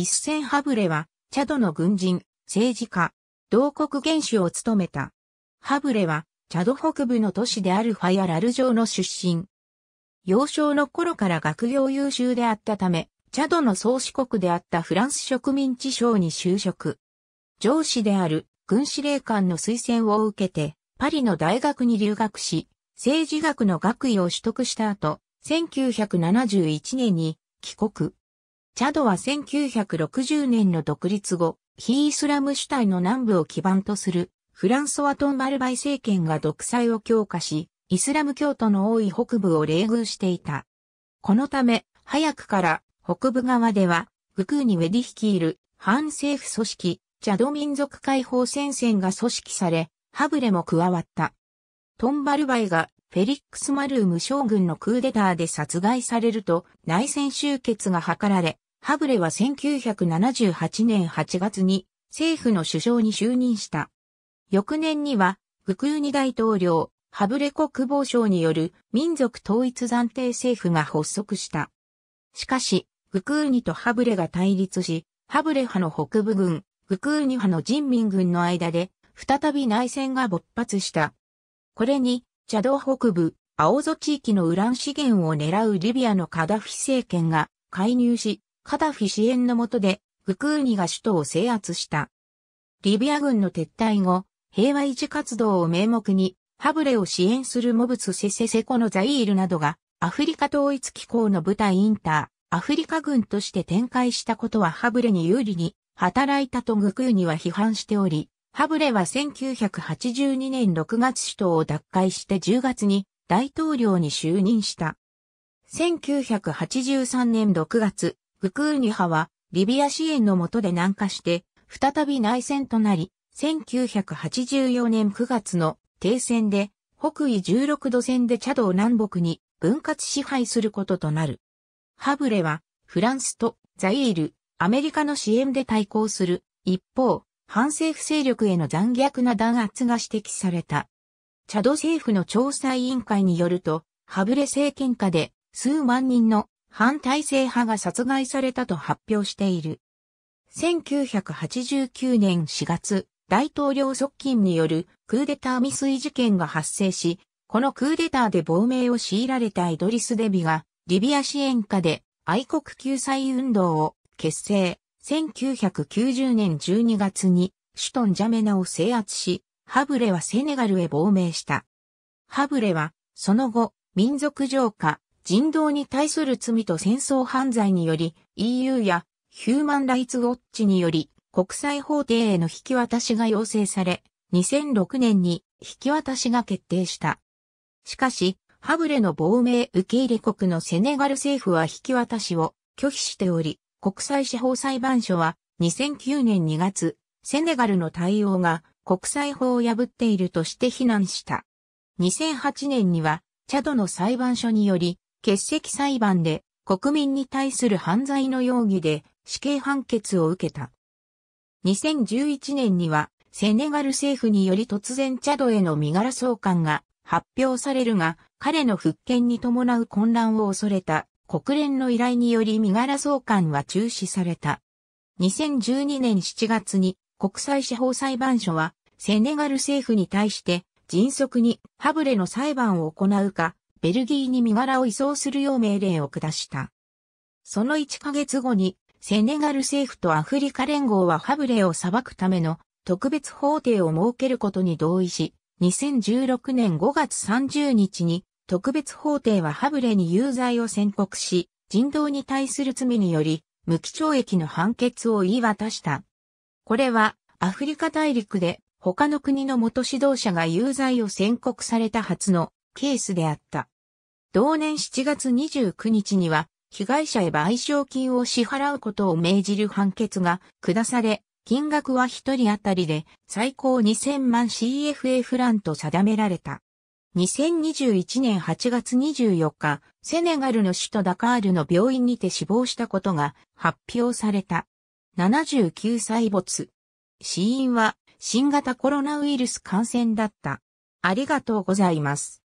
一戦ハブレは、チャドの軍人、政治家、同国元首を務めた。ハブレは、チャド北部の都市であるファヤラル城の出身。幼少の頃から学業優秀であったため、チャドの宗主国であったフランス植民地省に就職。上司である軍司令官の推薦を受けて、パリの大学に留学し、政治学の学位を取得した後、1971年に帰国。チャドは1960年の独立後、非イスラム主体の南部を基盤とするフランソワ・トンバルバイ政権が独裁を強化し、イスラム教徒の多い北部を冷遇していた。このため、早くから北部側では、グクーニウェディ率いる反政府組織、チャド民族解放戦線が組織され、ハブレも加わった。トンバルバイがフェリックス・マルーム将軍のクーデターで殺害されると内戦終結が図られ、ハブレは1978年8月に政府の首相に就任した。翌年には、グクーニ大統領、ハブレ国防省による民族統一暫定政府が発足した。しかし、グクーニとハブレが対立し、ハブレ派の北部軍、グクーニ派の人民軍の間で、再び内戦が勃発した。これに、チャド北部、青ゾ地域のウラン資源を狙うリビアのカダフィ政権が介入し、カダフィ支援の下で、グクーニが首都を制圧した。リビア軍の撤退後、平和維持活動を名目に、ハブレを支援するモブツセセセコのザイールなどが、アフリカ統一機構の部隊インター、アフリカ軍として展開したことはハブレに有利に、働いたとグクーニは批判しており、ハブレは1982年6月首都を奪回して10月に大統領に就任した。1983年6月、グクーニ派はリビア支援の下で南下して、再び内戦となり、1984年9月の停戦で、北緯16度線でチャドを南北に分割支配することとなる。ハブレは、フランスとザイール、アメリカの支援で対抗する。一方、反政府勢力への残虐な弾圧が指摘された。チャド政府の調査委員会によると、ハブレ政権下で数万人の反体制派が殺害されたと発表している。1989年4月、大統領側近によるクーデター未遂事件が発生し、このクーデターで亡命を強いられたイドリス・デビが、リビア支援下で愛国救済運動を結成。1990年12月に首都ンジャメナを制圧し、ハブレはセネガルへ亡命した。ハブレは、その後、民族浄化、人道に対する罪と戦争犯罪により EU やヒューマン・ライツ・ウォッチにより国際法廷への引き渡しが要請され、2006年に引き渡しが決定した。しかし、ハブレの亡命受け入れ国のセネガル政府は引き渡しを拒否しており、国際司法裁判所は2009年2月、セネガルの対応が国際法を破っているとして非難した。2008年には、チャドの裁判所により、欠席裁判で国民に対する犯罪の容疑で死刑判決を受けた。2011年にはセネガル政府により突然チャドへの身柄送還が発表されるが、彼の復権に伴う混乱を恐れた国連の依頼により身柄送還は中止された。2012年7月に国際司法裁判所はセネガル政府に対して迅速にハブレの裁判を行うかベルギーに身柄を移送するよう命令を下した。その1ヶ月後に、セネガル政府とアフリカ連合はハブレを裁くための特別法廷を設けることに同意し、2016年5月30日に特別法廷はハブレに有罪を宣告し、人道に対する罪により無期懲役の判決を言い渡した。これはアフリカ大陸で他の国の元指導者が有罪を宣告された初のケースであった。同年7月29日には、被害者へ賠償金を支払うことを命じる判決が下され、金額は1人当たりで最高2000万 CFA フランと定められた。2021年8月24日、セネガルの首都ダカールの病院にて死亡したことが発表された。79歳没。死因は新型コロナウイルス感染だった。ありがとうございます。